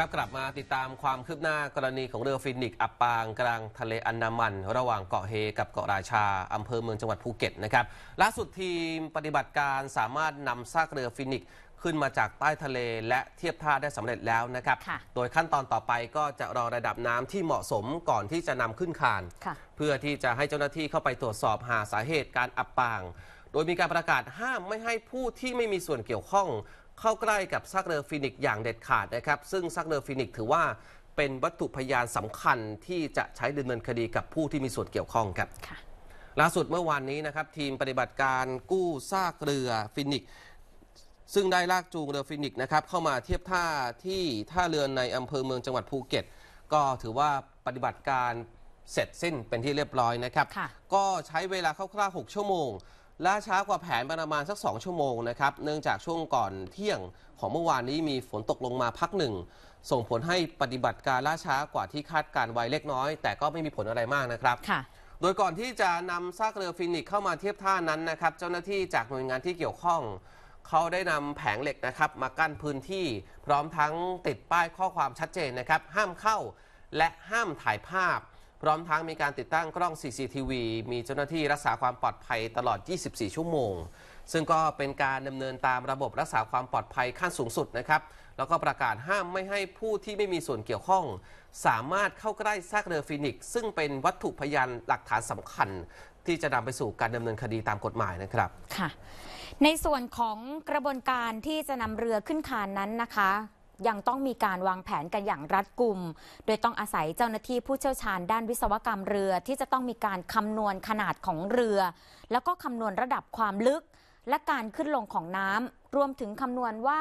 ครับกลับมาติดตามความคืบหน้ากรณีของเรือฟินิกอับปาง กลางทะเลอันดามัน ระหว่างเกาะเฮกับเกาะราชา อำเภอเมืองจังหวัดภูเก็ตนะครับล่าสุดทีมปฏิบัติการสามารถนำซากเรือฟินิกขึ้นมาจากใต้ทะเลและเทียบท่าได้สำเร็จแล้วนะครับ โดยขั้นตอนต่อไปก็จะรอระดับน้ำที่เหมาะสมก่อนที่จะนำขึ้นคานเพื่อที่จะให้เจ้าหน้าที่เข้าไปตรวจสอบหาสาเหตุการอับปาง โดยมีการประกาศห้ามไม่ให้ผู้ที่ไม่มีส่วนเกี่ยวข้องเข้าใกล้กับซากเรือฟินิกอย่างเด็ดขาดนะครับ ซึ่งซากเรือฟินิกถือว่าเป็นวัตถุพยานสำคัญที่จะใช้ดำเนินคดีกับผู้ที่มีส่วนเกี่ยวข้องครับล่าสุดเมื่อวานนี้นะครับ ทีมปฏิบัติการกู้ซากเรือฟินิกซึ่งได้ลากจูงเรือฟินิกนะครับ เข้ามาเทียบท่าที่ท่าเรือในอำเภอเมืองจังหวัดภูเก็ต ก็ถือว่าปฏิบัติการเสร็จสิ้นเป็นที่เรียบร้อยนะครับก็ใช้เวลาคร่าวๆ6ชั่วโมงล่าช้ากว่าแผนประมาณสัก 2 ชั่วโมงนะครับ เนื่องจากช่วงก่อนเที่ยงของเมื่อวานนี้มีฝนตกลงมาพักหนึ่งส่งผลให้ปฏิบัติการล่าช้ากว่าที่คาดการไว้เล็กน้อย แต่ก็ไม่มีผลอะไรมากนะครับ โดยก่อนที่จะนำซากเรือฟินิกเข้ามาเทียบท่านั้นนะครับเจ้าหน้าที่จากหน่วยงานที่เกี่ยวข้อง เขาได้นำแผงเหล็กนะครับมากั้นพื้นที่พร้อมทั้งติดป้ายข้อความชัดเจนนะครับห้ามเข้าและห้ามถ่ายภาพพร้อมทั้งมีการติดตั้งกล้อง CCTV มีเจ้าหน้าที่รักษาความปลอดภัยตลอด 24 ชั่วโมง ซึ่งก็เป็นการดำเนินตามระบบรักษาความปลอดภัยขั้นสูงสุดนะครับ แล้วก็ประกาศห้ามไม่ให้ผู้ที่ไม่มีส่วนเกี่ยวข้อง สามารถเข้าใกล้ซากเรือฟินิกซ์ซึ่งเป็นวัตถุพยานหลักฐานสำคัญ ที่จะนำไปสู่การดำเนินคดีตามกฎหมายนะครับ ค่ะ ในส่วนของกระบวนการที่จะนำเรือขึ้นคานนั้นนะคะยังต้องมีการวางแผนกันอย่างรัดกุม โดยต้องอาศัยเจ้าหน้าที่ผู้เชี่ยวชาญด้านวิศวกรรมเรือที่จะต้องมีการคำนวณขนาดของเรือ แล้วก็คำนวณระดับความลึก และการขึ้นลงของน้ำรวมถึงคำนวณว่า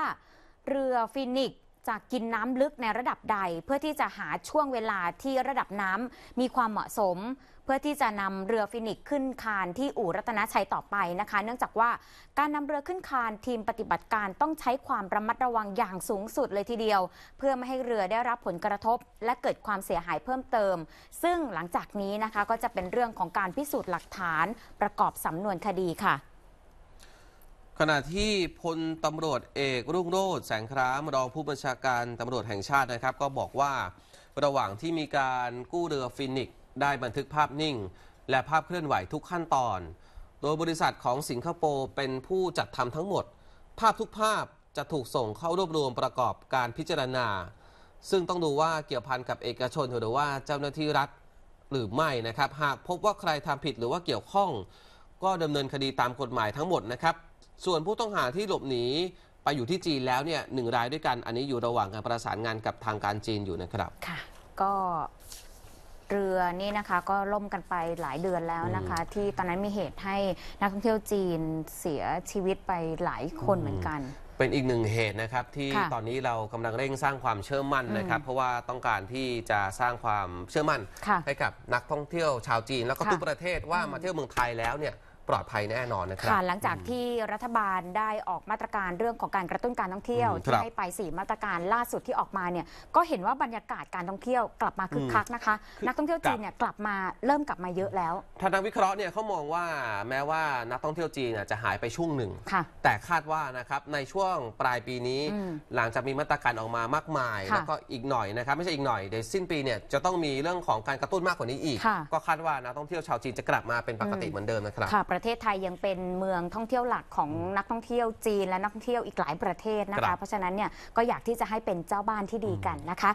เรือฟินิกจะกินน้ำลึกในระดับใดเพื่อที่จะหาช่วงเวลาที่ระดับน้ำมีความเหมาะสมเพื่อที่จะนำเรือฟินิกขึ้นคานที่อู่รัตนชัยต่อไปนะคะ เนื่องจากว่าการนำเรือขึ้นคานทีมปฏิบัติการต้องใช้ความระมัดระวังอย่างสูงสุดเลยทีเดียว เพื่อไม่ให้เรือได้รับผลกระทบและเกิดความเสียหายเพิ่มเติม ซึ่งหลังจากนี้นะคะก็จะเป็นเรื่องของการพิสูจน์หลักฐานประกอบสำนวนคดีค่ะขณะที่พลตำรวจเอก รุ่งโรจน์แสงครามรองผู้บัญชาการตำรวจแห่งชาตินะครับ ก็บอกว่าระหว่างที่มีการกู้เรือฟินิกได้บันทึกภาพนิ่ง และภาพเคลื่อนไหวทุกขั้นตอน โดยบริษัทของสิงคโปร์เป็นผู้จัดทำทั้งหมด ภาพทุกภาพจะถูกส่งเข้ารวบรวมประกอบการพิจารณา ซึ่งต้องดูว่าเกี่ยวพันกับเอกชนหรือว่าเจ้าหน้าที่รัฐหรือไม่นะครับ หากพบว่าใครทำผิดหรือว่าเกี่ยวข้องก็ดำเนินคดีตามกฎหมายทั้งหมดนะครับ ส่วนผู้ต้องหาที่หลบหนีไปอยู่ที่จีนแล้วเนี่ยหนึ่งรายด้วยกันอันนี้อยู่ระหว่างการประสานงานกับทางการจีนอยู่นะครับ ค่ะ ก็เรือนี่นะคะก็ล่มกันไปหลายเดือนแล้วนะคะที่ตอนนั้นมีเหตุให้นักท่องเที่ยวจีนเสียชีวิตไปหลายคนเหมือนกัน เป็นอีกหนึ่งเหตุนะครับที่ตอนนี้เรากำลังเร่งสร้างความเชื่อมั่นนะครับ เพราะว่าต้องการที่จะสร้างความเชื่อมั่นให้กับนักท่องเที่ยวชาวจีน แล้วก็ทุกประเทศว่ามาเที่ยวเมืองไทยแล้วเนี่ยปลอดภัยแน่นอนนะครับหลังจากที่รัฐบาลได้ออกมาตรการเรื่องของการกระตุ้นการท่องเที่ยว ที่ให้ไป 4 มาตรการล่าสุดที่ออกมาเนี่ยก็เห็นว่าบรรยากาศการท่องเที่ยวกลับมาคึกคักนะคะนักท่องเที่ยวจีนเนี่ยกลับมาเริ่มกลับมาเยอะแล้ว ทางนักวิเคราะห์เนี่ยเขามองว่าแม้ว่านักท่องเที่ยวจีนจะหายไปช่วงหนึ่งแต่คาดว่านะครับในช่วงปลายปีนี้ หลังจากมีมาตรการออกมามากมายแล้วก็อีกหน่อยนะครับ ไม่ใช่อีกหน่อยเดี๋ยวสิ้นปีเนี่ยจะต้องมีเรื่องของการกระตุ้นมากกว่านี้อีก ก็คาดว่านักท่องเที่ยวชาวจีนจะกลับมาเป็นปกติเหมือนเดิมนะครับประเทศไทยยังเป็นเมืองท่องเที่ยวหลักของนักท่องเที่ยวจีน และนักท่องเที่ยวอีกหลายประเทศนะคะ เพราะฉะนั้นเนี่ยก็อยากที่จะให้เป็นเจ้าบ้านที่ดีกันนะคะ